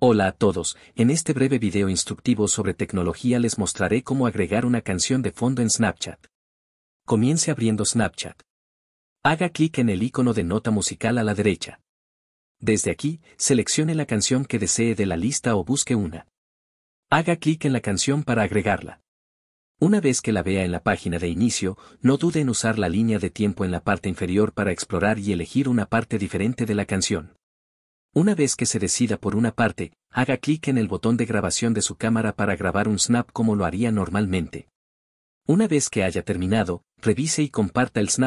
Hola a todos, en este breve video instructivo sobre tecnología les mostraré cómo agregar una canción de fondo en Snapchat. Comience abriendo Snapchat. Haga clic en el icono de nota musical a la derecha. Desde aquí, seleccione la canción que desee de la lista o busque una. Haga clic en la canción para agregarla. Una vez que la vea en la página de inicio, no dude en usar la línea de tiempo en la parte inferior para explorar y elegir una parte diferente de la canción. Una vez que se decida por una parte, haga clic en el botón de grabación de su cámara para grabar un snap como lo haría normalmente. Una vez que haya terminado, revise y comparta el snap.